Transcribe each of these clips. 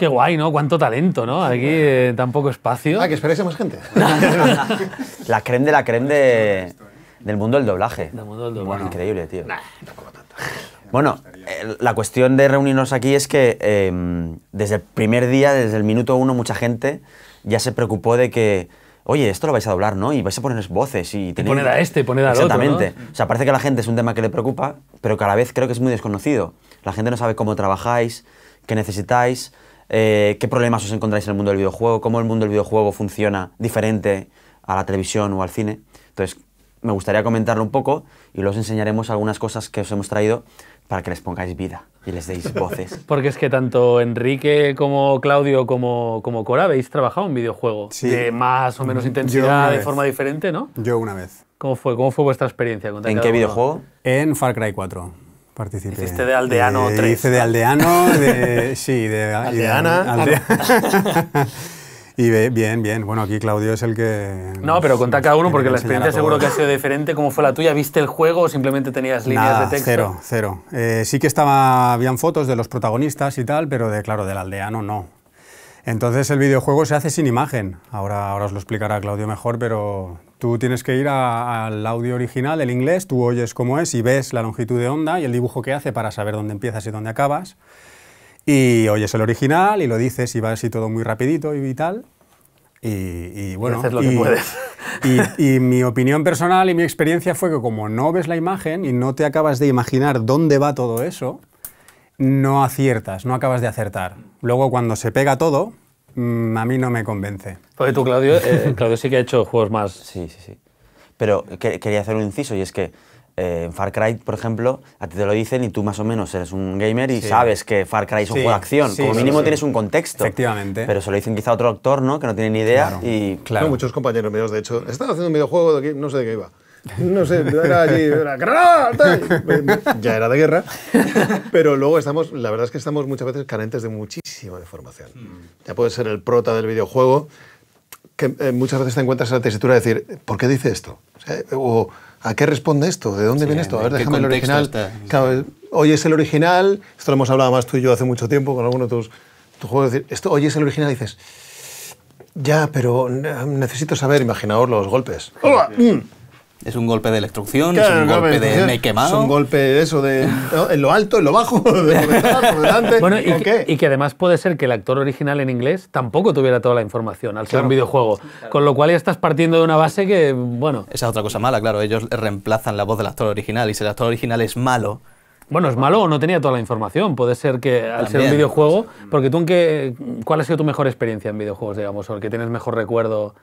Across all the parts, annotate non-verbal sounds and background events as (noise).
Qué guay, ¿no? Cuánto talento, ¿no? Aquí eh, tan poco espacio. Ah, que esperáis a más gente. (laughs) la creme de la creme de, del mundo del doblaje. Del mundo del doblaje. increíble, tío. Bueno, la cuestión de reunirnos aquí es que em, desde el primer día, desde el minuto uno, mucha gente ya se preocupó de que oye, esto lo vais a doblar, ¿no? Y vais a poner voces y... poner a este, poner al otro, Exactamente. O sea, parece que a la gente es un tema que le preocupa, pero que a la vez creo que es muy desconocido. La gente no sabe cómo trabajáis, qué necesitáis, eh, qué problemas os encontráis en el mundo del videojuego, cómo el mundo del videojuego funciona diferente a la televisión o al cine. Entonces, me gustaría comentarlo un poco y os enseñaremos algunas cosas que os hemos traído para que les pongáis vida y les deis voces. (laughs) Porque es que tanto Enrique como Claudio como, como Cora habéis trabajado en videojuego sí. de más o menos intensidad, de forma diferente, ¿no? Yo una vez. ¿Cómo fue, ¿Cómo fue vuestra experiencia? Con ¿En qué videojuego? En Far Cry 4 participé. de aldeano 3. Eh, hice de aldeano, (laughs) sí, de aldeana. (laughs) Y, bien, bien. Bueno, aquí Claudio es el que. No, pero contá cada uno porque la experiencia seguro que ha sido diferente. ¿Cómo fue la tuya? ¿Viste el juego o simplemente tenías líneas de texto? Cero, cero. Eh, sí que estaba, habían fotos de los protagonistas y tal, pero de, claro, del aldeano no. Entonces el videojuego se hace sin imagen. Ahora, ahora os lo explicará Claudio mejor, pero Tú tienes que ir al audio original, el inglés, tú oyes cómo es y ves la longitud de onda y el dibujo que hace para saber dónde empiezas y dónde acabas. Y oyes el original y lo dices y va así todo muy rapidito y tal. Y, bueno, haces lo que puedes. (laughs) y mi opinión personal y mi experiencia fue que como no ves la imagen y no te acabas de imaginar dónde va todo eso, no aciertas, no acabas de acertar. Luego cuando se pega todo, Mm, a mí no me convence. Porque tú, Claudio, eh, (laughs) Claudio sí que ha hecho juegos más. Sí, sí, sí. Pero quería hacer un inciso y es que eh, en Far Cry, por ejemplo, a ti te lo dicen y tú más o menos eres un gamer y sabes que Far Cry es un juego de acción. Como mínimo tienes un contexto. Efectivamente. Pero se lo dicen quizá a otro actor, ¿no? Que no tiene ni idea y... Claro. muchos compañeros míos, de hecho, estaba haciendo un videojuego de aquí, no sé de qué iba no sé, era allí, era eh, Ya era de guerra. (laughs) Pero luego estamos, la verdad es que estamos muchas veces carentes de muchísima información. Mm. Ya puede ser el prota del videojuego, que eh, muchas veces te encuentras en la tesitura de decir, ¿por qué dice esto? O, ¿a qué responde esto? ¿De dónde viene esto? A ver, déjame el original. Eh, hoy es el original, esto lo hemos hablado más tú y yo hace mucho tiempo con alguno de tus, juegos, esto hoy es el original y dices, ya, pero necesito saber, imaginaos los golpes. Mm. Es un golpe de la instrucción, es un golpe, de me quemado. Es un golpe de eso, de (laughs) en lo alto, en lo bajo, (laughs) de delante. Bueno, y, que, y, que, además puede ser que el actor original en inglés tampoco tuviera toda la información al ser un videojuego. Con lo cual ya estás partiendo de una base que, bueno. Esa es otra cosa mala, claro. Ellos reemplazan la voz del actor original y si el actor original es malo, bueno, es malo o no tenía toda la información. Puede ser que al ser un videojuego, porque tú en qué, ¿cuál ha sido tu mejor experiencia en videojuegos, digamos, o el que tienes mejor recuerdo?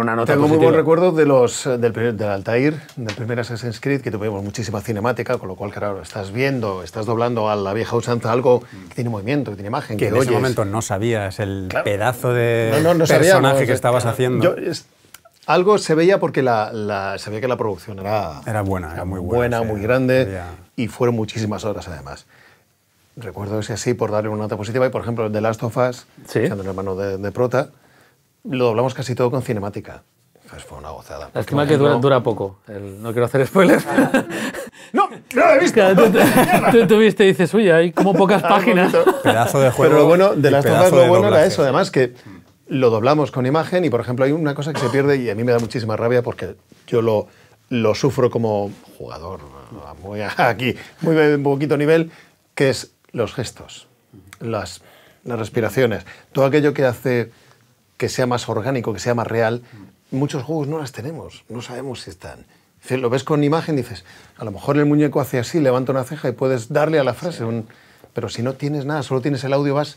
una nota. Tengo muy buen recuerdo de los, eh, del, del Altair, del primer Assassin's Creed, que tuvimos muchísima cinemática, con lo cual, claro, estás viendo, estás doblando a la vieja usanza algo que tiene movimiento, que tiene imagen. Que, en ese momento no sabías el pedazo de personaje que eh, estabas haciendo. algo se veía porque la, se veía que la producción era, era buena, era muy buena, muy grande y fueron muchísimas horas además. Recuerdo ese así por darle una nota positiva y por ejemplo el de Last of Us, ¿Sí? siendo el hermano de, de Prota, lo doblamos casi todo con cinemática. fue una gozada. Lástima que dura, dura poco. no quiero hacer spoilers. (laughs) ¡No! ¡No Claro, (laughs) tú, tú, viste y dices, uy, hay como pocas páginas. pedazo de juego. Pero lo bueno de las lo bueno era eso, además, que lo doblamos con imagen y, por ejemplo, hay una cosa que se pierde y a mí me da muchísima rabia porque yo lo, lo sufro como jugador muy (laughs) aquí, muy un poquito nivel, que es los gestos, las, las respiraciones, todo aquello que hace que sea más orgánico, que sea más real, muchos juegos no las tenemos, no sabemos si están. lo ves con imagen, dices, a lo mejor el muñeco hace así, levanta una ceja y puedes darle a la frase. Pero si no tienes nada, solo tienes el audio, vas...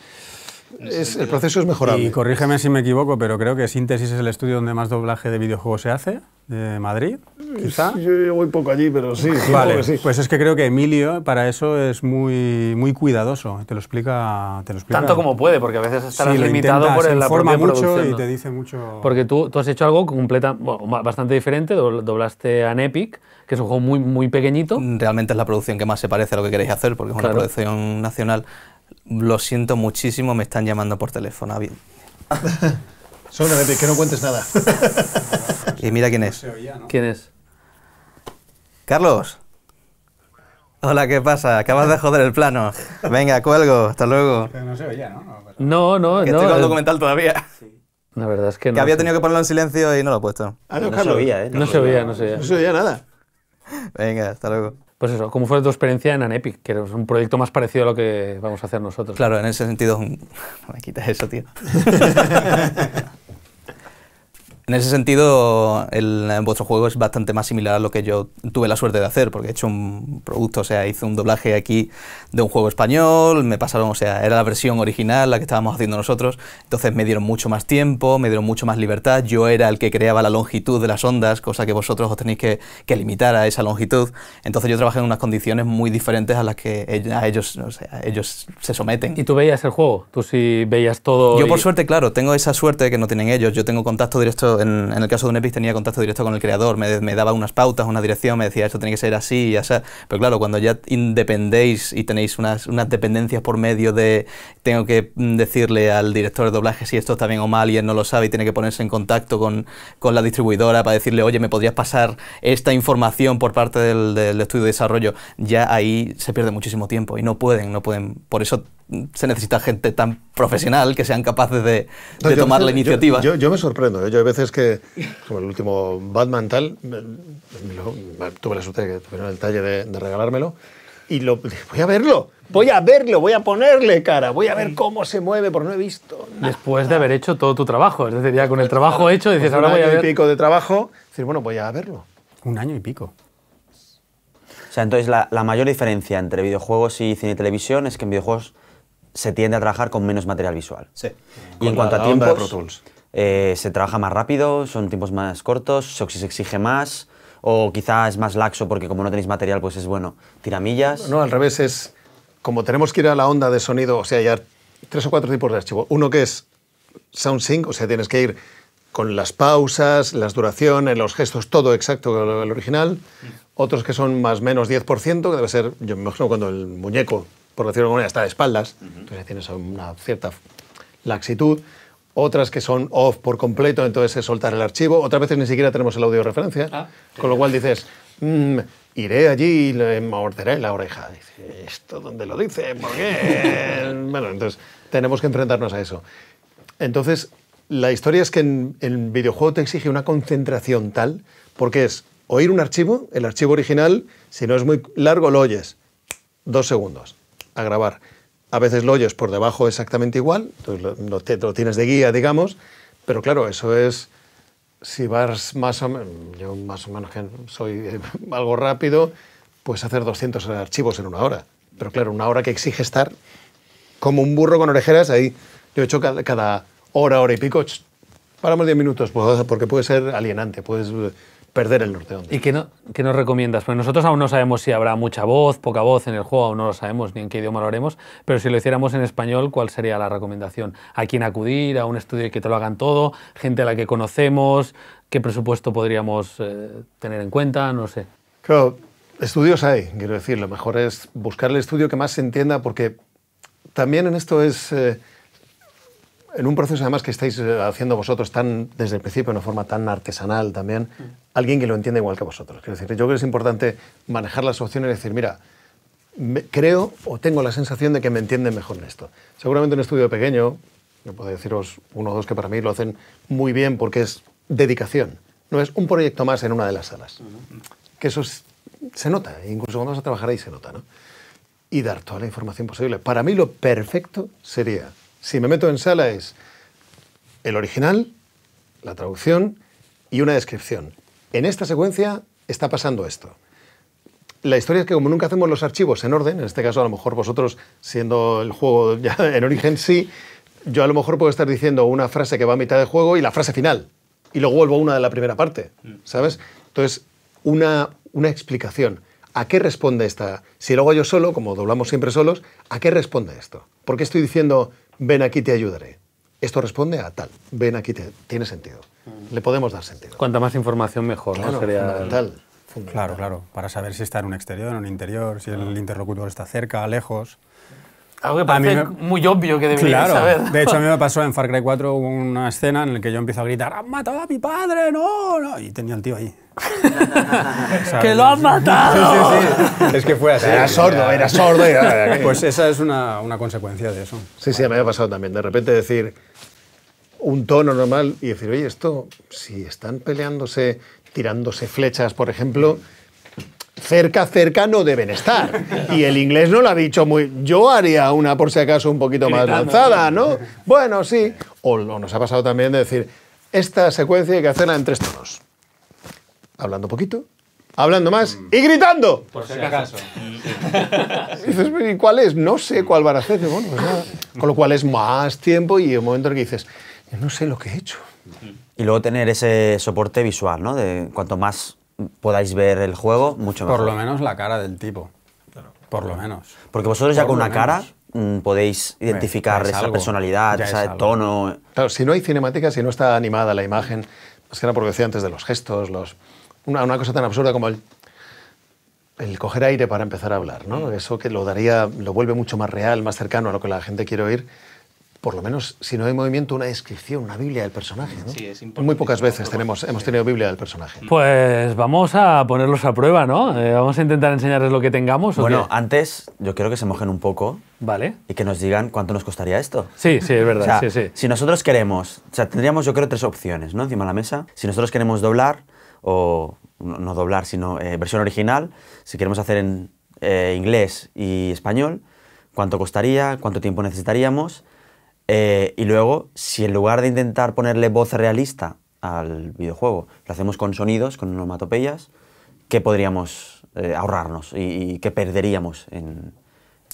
el proceso es mejorable. Y corrígeme si me equivoco, pero creo que Síntesis es el estudio donde más doblaje de videojuegos se hace de Madrid, quizá. Sí, yo voy poco allí, pero sí, vale. Pues es que creo que Emilio para eso es muy, muy cuidadoso, te lo explica, Tanto como puede, porque a veces estarás limitado por la propia y te dice mucho. Porque tú, tú has hecho algo completa, bastante diferente, doblaste a Epic, que es un juego muy, muy pequeñito. Realmente es la producción que más se parece a lo que queréis hacer, porque es una producción nacional. Lo siento muchísimo, me están llamando por teléfono. (laughs) Solamente que no cuentes nada. (laughs) y mira quién es. ¿Quién es? Carlos. Hola, ¿qué pasa? Acabas de joder el plano. Venga, cuelgo, hasta luego. no se oía, ¿no? No, no, no. Que estoy con el eh. documental todavía. La verdad es que no. Que había tenido que ponerlo en silencio y no lo he puesto. Ah, no, no se oía, ¿eh? No, se oía, no se oía. No se oía nada. Venga, hasta luego. Pues eso, ¿cómo fue tu experiencia en Anepic? Que es un proyecto más parecido a lo que vamos a hacer nosotros. Claro, en ese sentido, (laughs) no me quitas eso, tío. (laughs) En ese sentido, eh, vuestro juego es bastante más similar a lo que yo tuve la suerte de hacer, porque he hecho un producto, o sea, hice un doblaje aquí de un juego español, me pasaron, o sea, era la versión original, la que estábamos haciendo nosotros, entonces me dieron mucho más tiempo, me dieron mucho más libertad, yo era el que creaba la longitud de las ondas, cosa que vosotros os tenéis que, limitar a esa longitud, entonces yo trabajé en unas condiciones muy diferentes a las que a ellos, ellos se someten. ¿Y tú veías el juego? ¿Tú sí veías todo? Yo por suerte, claro, tengo esa suerte que no tienen ellos, yo tengo contacto directo en, el caso de un EPIC tenía contacto directo con el creador, me, daba unas pautas, una dirección, me decía esto tiene que ser así y así. Pero claro, cuando ya independéis y tenéis unas, dependencias por medio de tengo que mm, decirle al director de doblaje si esto está bien o mal y él no lo sabe y tiene que ponerse en contacto con, la distribuidora para decirle, oye, me podrías pasar esta información por parte del, del estudio de desarrollo, ya ahí se pierde muchísimo tiempo y no pueden, no pueden. Por eso se necesita gente tan profesional que sean capaces de, tomar la iniciativa. Yo, me sorprendo. ¿eh? Yo hay veces que, como el último Batman tal, me, tuve la suerte de el talle de, regalármelo y lo, voy a verlo. Voy a verlo, voy a ponerle cara, voy a ver cómo se mueve, porque no he visto. Después de haber hecho todo tu trabajo, es decir, ya con el trabajo hecho, dices, pues ahora voy a ver. Un año y pico de trabajo, decir, bueno, voy a verlo. Un año y pico. O sea, entonces la, la mayor diferencia entre videojuegos y cine y televisión es que en videojuegos se tiende a trabajar con menos material visual. Sí. Y en cuanto a tiempos, eh, se trabaja más rápido, son tiempos más cortos, se exige más, o quizás es más laxo porque como no tenéis material, pues es bueno, tiramillas. No, al revés, es como tenemos que ir a la onda de sonido, o sea, hay tres o cuatro tipos de archivo. Uno que es sound sync, o sea, tienes que ir con las pausas, las duraciones, los gestos, todo exacto con el original. Otros que son más menos 10%, que debe ser, yo me imagino cuando el muñeco por decirlo de alguna manera, está de espaldas, entonces tienes una cierta laxitud. Otras que son off por completo, entonces es soltar el archivo. Otras veces ni siquiera tenemos el audio de referencia, ah, con lo cual dices, mm, iré allí y le morderé la oreja. ¿esto dónde lo dice? ¿Por qué? (laughs) bueno, entonces tenemos que enfrentarnos a eso. Entonces, la historia es que en, el videojuego te exige una concentración tal, porque es oír un archivo, el archivo original, si no es muy largo lo oyes, dos segundos a grabar. A veces lo oyes por debajo exactamente igual, entonces lo, te, lo tienes de guía, digamos, pero claro, eso es si vas más o menos, yo más o menos que soy eh, algo rápido, puedes hacer 200 archivos en una hora. Pero claro, una hora que exige estar como un burro con orejeras, ahí yo he hecho cada, hora, hora y pico, paramos 10 minutos, pues, porque puede ser alienante, puedes perder el norte ¿Y qué, no, qué nos recomiendas? Porque nosotros aún no sabemos si habrá mucha voz, poca voz en el juego, aún no lo sabemos ni en qué idioma lo haremos, pero si lo hiciéramos en español, ¿cuál sería la recomendación? ¿A quién acudir? ¿A un estudio que te lo hagan todo? ¿Gente a la que conocemos? ¿Qué presupuesto podríamos eh, tener en cuenta? No sé. Claro, estudios hay, quiero decir, lo mejor es buscar el estudio que más se entienda porque también en esto es... Eh, en un proceso además que estáis eh, haciendo vosotros tan desde el principio, de una forma tan artesanal también, mm. alguien que lo entienda igual que vosotros. Quiero decir, yo creo que es importante manejar las opciones y decir, mira, creo o tengo la sensación de que me entienden mejor en esto. Seguramente un estudio pequeño, yo puedo deciros uno o dos que para mí lo hacen muy bien porque es dedicación. No es un proyecto más en una de las salas. Que eso se nota, incluso cuando vas a trabajar ahí se nota, ¿no? Y dar toda la información posible. Para mí lo perfecto sería si me meto en sala es el original, la traducción y una descripción. En esta secuencia está pasando esto. La historia es que como nunca hacemos los archivos en orden, en este caso a lo mejor vosotros, siendo el juego (laughs) ya en origen sí, yo a lo mejor puedo estar diciendo una frase que va a mitad de juego y la frase final, y luego vuelvo a una de la primera parte, mm. ¿sabes? Entonces, una, una explicación. ¿A qué responde esta? Si luego hago yo solo, como doblamos siempre solos, ¿a qué responde esto? ¿Por qué estoy diciendo ven aquí te ayudaré. Esto responde a tal, ven aquí te, tiene sentido. Mm. Le podemos dar sentido. Cuanta más información mejor, claro, Sería fundamental, Claro, claro, para saber si está en un exterior, en un interior, si el interlocutor está cerca, lejos. Algo que parece muy obvio que debería De hecho, a mí me (laughs) pasó en Far Cry 4 una escena en la que yo empiezo a gritar ¡Han matado a mi padre! ¡No! Y tenía el tío ahí. (laughs) ¡Que lo han matado! Es que fue así. Era sordo, era sordo. Pues esa es una, consecuencia de eso. Sí, sí, me había pasado también. De repente decir un tono normal y decir, oye, esto, si están peleándose, tirándose flechas, por ejemplo cerca, cerca no deben estar. Y el inglés no lo ha dicho muy... Yo haría una, por si acaso, un poquito más lanzada, ¿no? Bueno, sí. O, nos ha pasado también de decir, esta secuencia hay que hacerla en tres tonos. Hablando poquito, hablando más mm. y gritando. Por si acaso. (laughs) dices, ¿y cuál es? No sé cuál hacer. Bueno, pues Con lo cual es más tiempo y un momento en el que dices, no sé lo que he hecho. Y luego tener ese soporte visual, ¿no? De cuanto más podáis ver el juego, mucho mejor. Por lo menos la cara del tipo. Por lo menos. Porque vosotros ya con una cara mm, podéis identificar esa personalidad, ese tono. Claro, si no hay cinemática, si no está animada la imagen, más que era porque decía antes de los gestos, los, una, cosa tan absurda como el, el, coger aire para empezar a hablar, ¿no? Eso que lo daría, lo vuelve mucho más real, más cercano a lo que la gente quiere oír por lo menos, si no hay movimiento, una descripción, una Biblia del personaje. Sí, es importante. Muy pocas veces tenemos, hemos tenido Biblia del personaje. Pues vamos a ponerlos a prueba, ¿no? Eh, vamos a intentar enseñarles lo que tengamos. bueno, antes yo quiero que se mojen un poco. Vale. Y que nos digan cuánto nos costaría esto. Sí, sí, es verdad. Si nosotros queremos, o sea, tendríamos yo creo tres opciones, ¿no? Encima de la mesa. Si nosotros queremos doblar, o no doblar, sino eh, versión original, si queremos hacer en eh, inglés y español, cuánto costaría, cuánto tiempo necesitaríamos eh, y luego, si en lugar de intentar ponerle voz realista al videojuego, lo hacemos con sonidos, con onomatopeyas, ¿qué podríamos eh, ahorrarnos y, qué perderíamos en,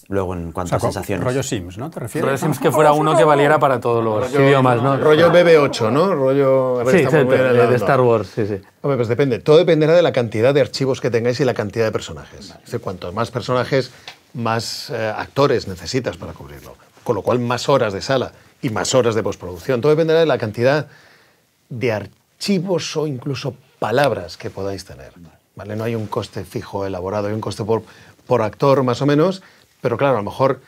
luego en cuanto a sensaciones. Rollo Sims, ¿no? ¿Te refieres? Rollo Sims que ah, fuera uno que valiera para todos los idiomas, ¿no? Rollo BB8, ¿no? Rollo... Sí, de, Star Wars, sí, sí. Hombre, pues depende. Todo dependerá de la cantidad de archivos que tengáis y la cantidad de personajes. cuantos más personajes, más eh, actores necesitas para cubrirlo con lo cual más horas de sala y más horas de postproducción. Todo dependerá de la cantidad de archivos o incluso palabras que podáis tener. ¿vale? No hay un coste fijo elaborado, hay un coste por, actor más o menos, pero claro, a lo mejor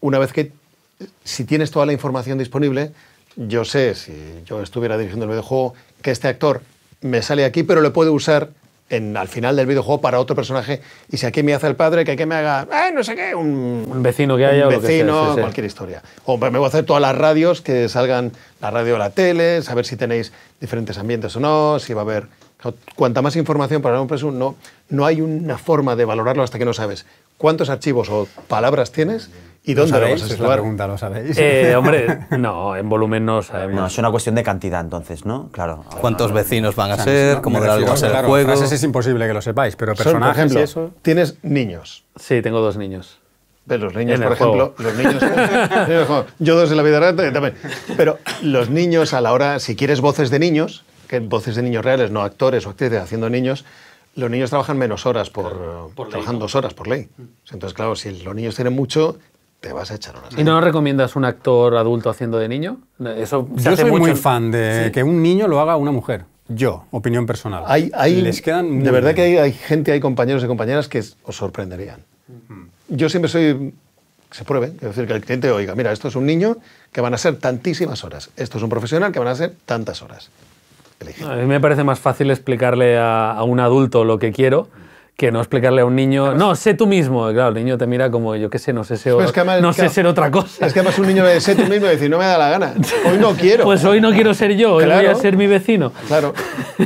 una vez que, si tienes toda la información disponible, yo sé, si yo estuviera dirigiendo el videojuego, que este actor me sale aquí, pero le puedo usar al final del videojuego para otro personaje y si aquí me hace el padre, que aquí me haga, no sé qué, un, vecino que haya. vecino, o cualquier historia. O me voy a hacer todas las radios que salgan, la radio o la tele, saber si tenéis diferentes ambientes o no, si va a haber... Cuanta más información para un presumo, no, no hay una forma de valorarlo hasta que no sabes cuántos archivos o palabras tienes ¿Y dónde ¿Lo es la pregunta, ¿lo sabéis? Eh, (laughs) hombre, no, en volumen no sabemos. No, es una cuestión de cantidad entonces, ¿no? Claro. ¿Cuántos vecinos van a ser? ¿Cómo va a ser el juego? Frases es imposible que lo sepáis, pero personajes por ejemplo, tienes niños. Sí, tengo dos niños. Pero los niños, por ejemplo, los niños... yo dos en la vida real eh, también. Pero los niños a la hora, si quieres voces de niños, que voces de niños reales, no actores o actrices haciendo niños, los niños trabajan menos horas por, por trabajan dos horas por ley. Mm. Entonces, claro, si los niños tienen mucho, te vas a echar una ¿Y no recomiendas un actor adulto haciendo de niño? Eso Yo soy muy fan de que un niño lo haga una mujer. Yo, opinión personal. Hay, Les quedan de verdad que hay, gente, hay compañeros y compañeras que os sorprenderían. Yo siempre soy se pruebe, es decir, que el cliente oiga, mira, esto es un niño que van a ser tantísimas horas, esto es un profesional que van a ser tantas horas. A mí me parece más fácil explicarle a un adulto lo que quiero que no explicarle a un niño, no, sé tú mismo. Claro, el niño te mira como, yo qué sé, no sé ser, pues no sé ser otra cosa. Es que además un niño sé tú mismo y decir, no me da la gana, hoy no quiero. Pues hoy no quiero ser yo, hoy voy a ser mi vecino. Claro,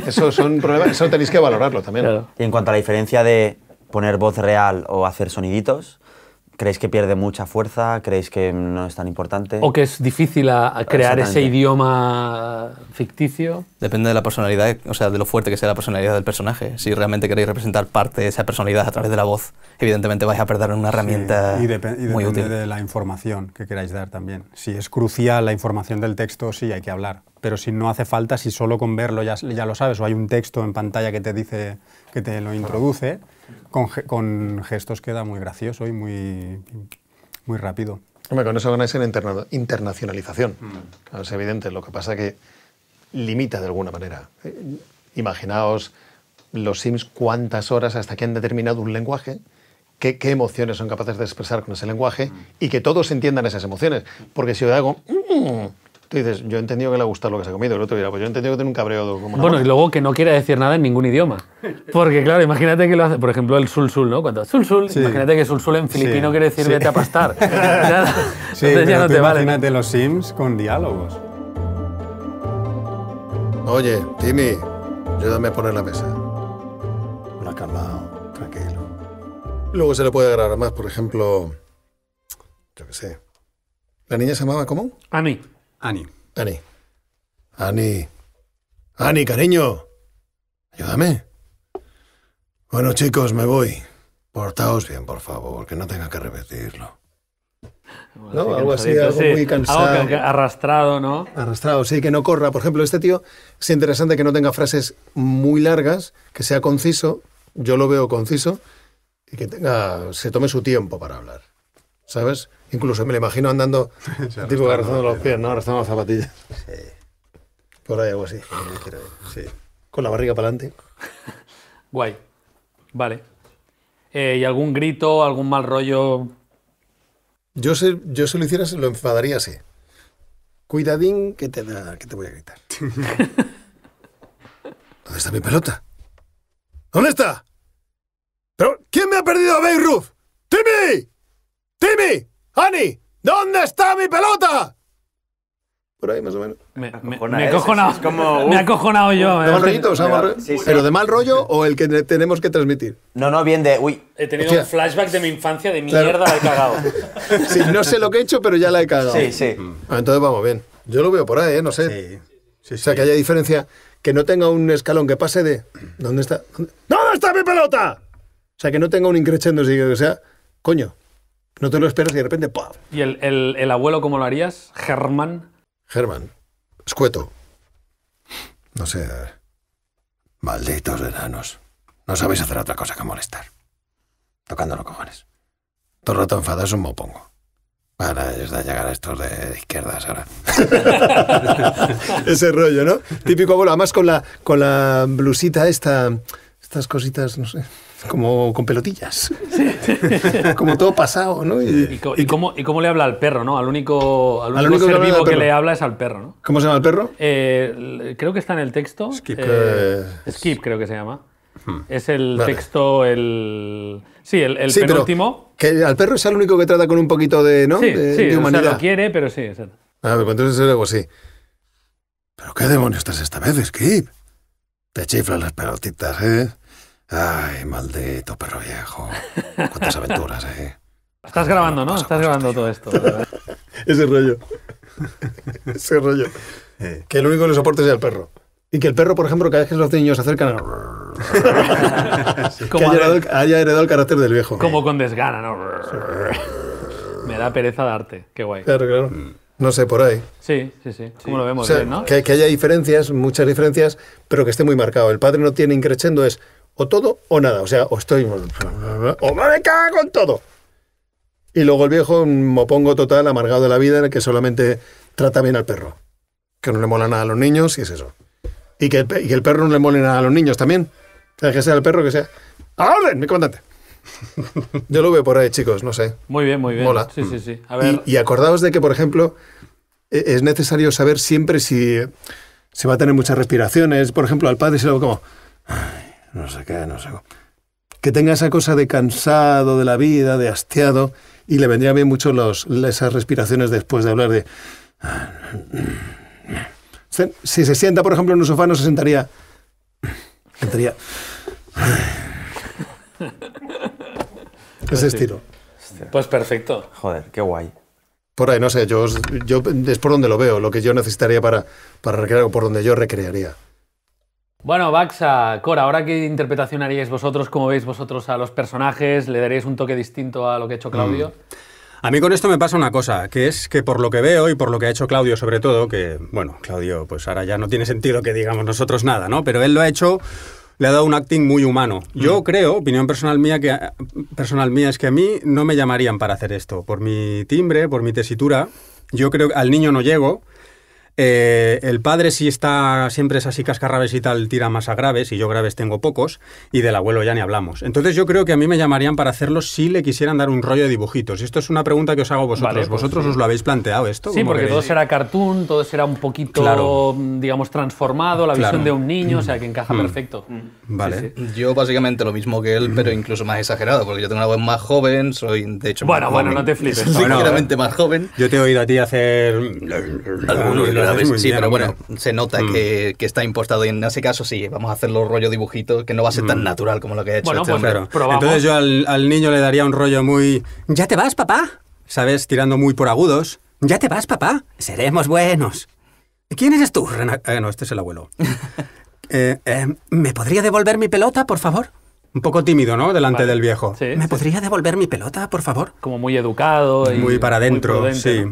eso son problemas, eso tenéis que valorarlo también. Y en cuanto a la diferencia de poner voz real o hacer soniditos, ¿Creéis que pierde mucha fuerza? ¿Creéis que no es tan importante? ¿O que es difícil crear ese idioma ficticio? Depende de la personalidad, o sea, de lo fuerte que sea la personalidad del personaje. Si realmente queréis representar parte de esa personalidad a través de la voz, evidentemente vais a perder una herramienta muy y, y muy depende de la información que queráis dar también. Si es crucial la información del texto, sí, hay que hablar. Pero si no hace falta, si solo con verlo ya, ya lo sabes, o hay un texto en pantalla que te dice, que te lo introduce, con, gestos queda muy gracioso y muy, muy rápido. Hombre, con eso ganáis en internacionalización. Mm. Es evidente, lo que pasa que limita de alguna manera. Eh, imaginaos los Sims cuántas horas hasta que han determinado un lenguaje, qué, emociones son capaces de expresar con ese lenguaje mm. y que todos entiendan esas emociones. Porque si yo hago y dices, yo he entendido que le ha gustado lo que se ha comido. El otro dirá, pues yo he entendido que tiene un cabreo como Bueno, y luego que no quiera decir nada en ningún idioma. Porque, claro, imagínate que lo hace, por ejemplo, el sul sul, ¿no? Cuando sul sul, imagínate que sul sul en filipino quiere decir vete a pastar. (laughs) Entonces ya no te vale. Imagínate los Sims con diálogos. Oye, Timmy, ayúdame a poner la mesa. una calmado, tranquilo. luego se le puede agarrar más, por ejemplo, yo qué sé. ¿La niña se llamaba cómo? mí Ani. Ani. Ani. Ani, cariño. Ayúdame. Bueno, chicos, me voy. Portaos bien, por favor, que no tenga que repetirlo. ¿No? Algo así, algo muy cansado. arrastrado, ¿no? Arrastrado, sí, que no corra. Por ejemplo, este tío es interesante que no tenga frases muy largas, que sea conciso, yo lo veo conciso, y que tenga, se tome su tiempo para hablar. ¿Sabes? Incluso me lo imagino andando, (laughs) tipo arrastrando los pies, ¿no? Arrastrando las zapatillas. Sí. Por ahí algo así. Sí. Con la barriga para adelante. (laughs) Guay. Vale. Eh, ¿Y algún grito, algún mal rollo? Yo si, yo si lo hiciera, lo enfadaría así. Cuidadín que te, que te voy a gritar. (laughs) ¿Dónde está mi pelota? ¿Dónde está? quién me ha perdido a Bayroof? ¡Timmy! ¡Timmy! ¡Ani! ¿Dónde está mi pelota? Por ahí, más o menos. Me, he me he (laughs) acojonado yo. ¿De eh. mal ¿Pero de mal rollo o el que tenemos que transmitir? No, no, bien de. Uy. He tenido un flashback de mi infancia de mierda, la he cagado. (laughs) sí, no sé lo que he hecho, pero ya la he cagado. Sí, sí. Mm. Ah, entonces vamos bien. Yo lo veo por ahí, ¿eh? no sé. Sí. o sea, que haya diferencia. Que no tenga un escalón que pase de. ¿Dónde está? ¿Dónde, está mi pelota? O sea, que no tenga un increchendo, o que sea. Coño, no te lo esperas y de repente ¡paf! ¿Y el, abuelo cómo lo harías? Germán. Germán. Escueto. No sé. Malditos enanos. No sabéis hacer otra cosa que molestar. Tocándolo cojones. Todo el rato enfadas un mopongo. Para llegar a estos de izquierdas ahora. (laughs) Ese rollo, ¿no? Típico abuelo, además con la, con la blusita esta, estas cositas, no sé como con pelotillas. (laughs) como todo pasado, ¿no? Y, cómo, le habla al perro, ¿no? Al único, al único, ser vivo que le habla es al perro, ¿no? ¿Cómo se llama el perro? Eh, creo que está en el texto. Skip. Eh, eh, creo que se llama. Hmm. Es el texto, el. Sí, el, el penúltimo. Que al perro es el único que trata con un poquito de, ¿no? Sí, de, humanidad. lo quiere, pero sí, Ah, pues entonces es algo así. ¿Pero qué demonios estás esta vez, Skip? Te chiflan las pelotitas, ¿eh? Ay, maldito perro viejo. Cuántas aventuras, eh. Estás grabando, ¿no? Estás grabando todo esto. (laughs) Ese rollo. (laughs) Ese rollo. Que el único que le soporte sea el perro. Y que el perro, por ejemplo, cada vez que los niños se acercan, a... (laughs) que haya heredado, el, carácter del viejo. Como con desgana, ¿no? Me da pereza darte. Qué guay. Claro, claro. Mm. No sé, por ahí. Sí, sí, sí. Como lo vemos ¿no? Que, que, haya diferencias, muchas diferencias, pero que esté muy marcado. El padre no tiene increchendo, es o todo o nada. O sea, o estoy. O me cago con todo. Y luego el viejo, me pongo total, amargado de la vida, en el que solamente trata bien al perro. Que no le mola nada a los niños, y es eso. Y que, el, y el perro no le mole nada a los niños también. O sea, que sea el perro que sea. ¡A orden, mi comandante! (laughs) Yo lo veo por ahí, chicos, no sé. Muy bien, muy bien. Mola. Sí, sí, sí. y, acordaos de que, por ejemplo, e, es necesario saber siempre si se va a tener muchas respiraciones. Por ejemplo, al padre se lo como no sé qué, no sé Que tenga esa cosa de cansado de la vida, de hastiado, y le vendría bien mucho los, esas respiraciones después de hablar de... Si se sienta, por ejemplo, en un sofá, no se sentaría... Sentaría... Ese estilo. Pues perfecto. Joder, qué guay. Por ahí, no sé, yo, yo es por donde lo veo, lo que yo necesitaría para, para recrear o por donde yo recrearía. Bueno, Baxa, Cora, ¿ahora qué interpretación haríais vosotros? ¿Cómo veis vosotros a los personajes? ¿Le daréis un toque distinto a lo que ha hecho Claudio? Mm. A mí con esto me pasa una cosa, que es que por lo que veo y por lo que ha hecho Claudio sobre todo, que bueno, Claudio pues ahora ya no tiene sentido que digamos nosotros nada, ¿no? Pero él lo ha hecho, le ha dado un acting muy humano. Yo mm. creo, opinión personal mía, que, personal mía es que a mí no me llamarían para hacer esto, por mi timbre, por mi tesitura. Yo creo que al niño no llego, eh, el padre si está, siempre es así cascarrabes y tal, tira más a graves, y yo graves tengo pocos, y del abuelo ya ni hablamos. Entonces yo creo que a mí me llamarían para hacerlo si le quisieran dar un rollo de dibujitos. Y esto es una pregunta que os hago vosotros. Pues ¿Vosotros os lo habéis planteado esto? Sí, porque todo será cartoon, todo será un poquito, digamos, transformado, la visión de un niño, o sea, que encaja mm. perfecto. Mm. Mm. Vale. Yo básicamente lo mismo que él, pero incluso más exagerado, porque yo tengo una voz más joven, soy de hecho... Bueno, más bueno, no te flipes. (laughs) Soy más joven. Yo te he oído a ti hacer... (laughs) Sí, pero bueno, se nota mm. que, está impostado. Y en ese caso sí, vamos a hacerlo rollo dibujito, que no va a ser tan mm. natural como lo que he hecho este pues Entonces yo al, niño le daría un rollo muy... Ya te vas, papá. ¿Sabes? Tirando muy por agudos. Ya te vas, papá. Seremos buenos. ¿Quién eres tú, Rena? Eh, no, este es el abuelo. (laughs) Eh, eh, ¿Me podría devolver mi pelota, por favor? Un poco tímido, ¿no? Delante del viejo. ¿Me podría devolver mi pelota, por favor? Como muy educado. Y muy para adentro, sí.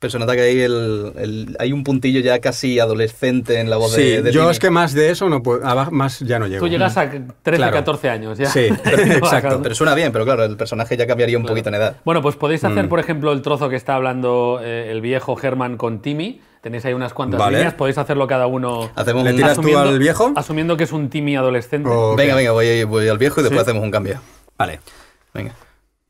Pero se nota que hay un puntillo ya casi adolescente en la voz de, Sí, Yo es que más de eso no más ya no llego. Tú llegas a 13, 14 años ya. Sí, (laughs) (laughs) exacto. Pero suena bien, pero claro, el personaje ya cambiaría un poquito en edad. Bueno, pues podéis hacer, mm. por ejemplo, el trozo que está hablando eh, el viejo Herman con Timmy. Tenéis ahí unas cuantas líneas, podéis hacerlo cada uno. Hacemos ¿Le tiras tú al viejo? Asumiendo que es un Timmy adolescente. Venga, venga, voy, al viejo y después hacemos un cambio. Vale. Venga.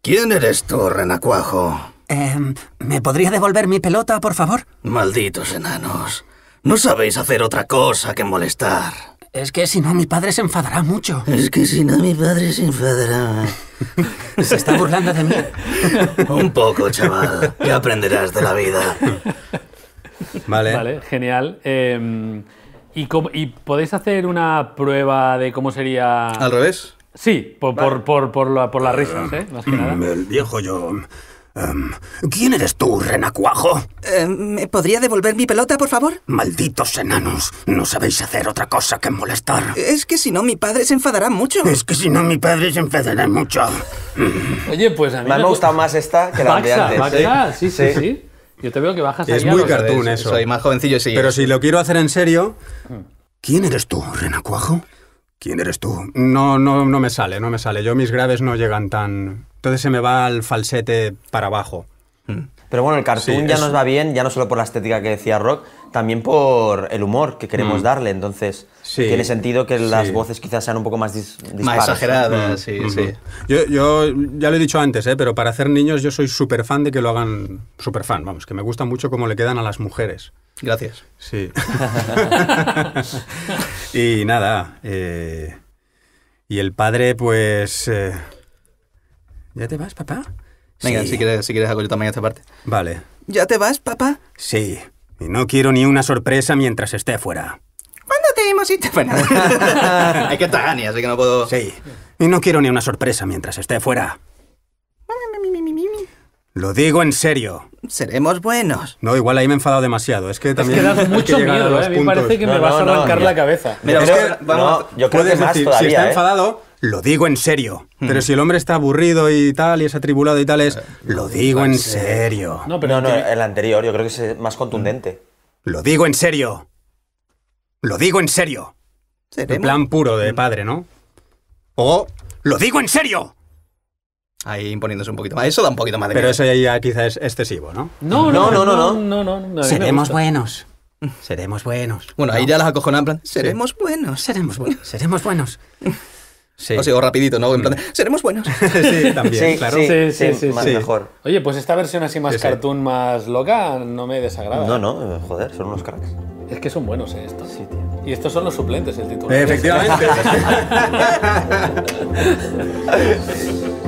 ¿Quién eres tú, renacuajo? Em, ¿Me podría devolver mi pelota, por favor? Malditos enanos. No sabéis hacer otra cosa que molestar. Es que si no, mi padre se enfadará mucho. Es que si no, mi padre se enfadará. ¿Se está burlando de mí? Un poco, chaval. Ya aprenderás de la vida. Vale. Vale, genial. Em, ¿y, podéis hacer una prueba de cómo sería...? ¿Al revés? Sí, por, por, la, risa. las risas, ¿eh? mm, El viejo yo... Em, ¿Quién eres tú, renacuajo? Em, ¿Me podría devolver mi pelota, por favor? Malditos enanos, no sabéis hacer otra cosa que molestar. Es que si no, mi padre se enfadará mucho. Es que si no, mi padre se enfadará mucho. Oye, pues a mí me, gusta ha más esta que la de antes. Maxa, ¿eh? ¿sí? sí, sí, Yo te veo que bajas Es muy cartoon eso. Soy más jovencillo, sí. Pero si lo quiero hacer en serio... Hmm. ¿Quién eres tú, renacuajo? ¿Quién eres tú? No, no, no me sale, no me sale. Yo mis graves no llegan tan... Entonces se me va al falsete para abajo. Mm. Pero bueno, el cartoon ya nos va bien, ya no solo por la estética que decía Rock, también por el humor que queremos mm. darle. Entonces, tiene sentido que las voces quizás sean un poco más Más exageradas, mm. sí, sí. Yo, ya lo he dicho antes, ¿eh? pero para hacer niños yo soy súper fan de que lo hagan. Súper fan, vamos, que me gusta mucho cómo le quedan a las mujeres. Gracias. Sí. (laughs) (laughs) y nada. Eh, y el padre, pues. Eh, ¿Ya te vas, papá? Venga, si, quieres, si quieres hago yo también esta parte. Vale. ¿Ya te vas, papá? Sí. Y no quiero ni una sorpresa mientras esté fuera. ¿Cuándo te hemos ido? Bueno, hay (laughs) que estar Ani, así que no puedo... Sí. Y no quiero ni una sorpresa mientras esté fuera. Lo digo en serio. Seremos buenos. No, igual ahí me he enfadado demasiado. Es que también. Es das mucho miedo, eh. mí me parece que me vas a arrancar la cabeza. yo creo, yo creo que más todavía, si está ¿eh? enfadado, lo digo en serio. Pero mm. si el hombre está aburrido y tal, y es atribulado y tal, es, eh, lo digo en pues, eh, serio. No, pero no, el anterior yo creo que es eh, más contundente. Mm. Lo digo en serio. Lo digo en serio. El plan puro de mm. padre, ¿no? O, lo digo en serio. Ahí imponiéndose un poquito más. Eso da un poquito más de Pero eso ya quizás es excesivo, ¿no? No, no, no, no. no, no, no, Seremos buenos. Seremos buenos. Bueno, ahí ya las acojonan en plan, seremos buenos. Seremos buenos. Seremos buenos. Sí. O, sea, rapidito, ¿no? Mm. seremos buenos. (laughs) sí, también, sí, claro. Sí, sí, sí, Oye, pues esta versión así más cartoon, más loca, no me desagrada. No, ¿eh? no, eh, joder, son unos cracks. Es que son buenos eh, estos. Sí, tío. Y estos son los suplentes, el título. Efectivamente. (laughs) (laughs)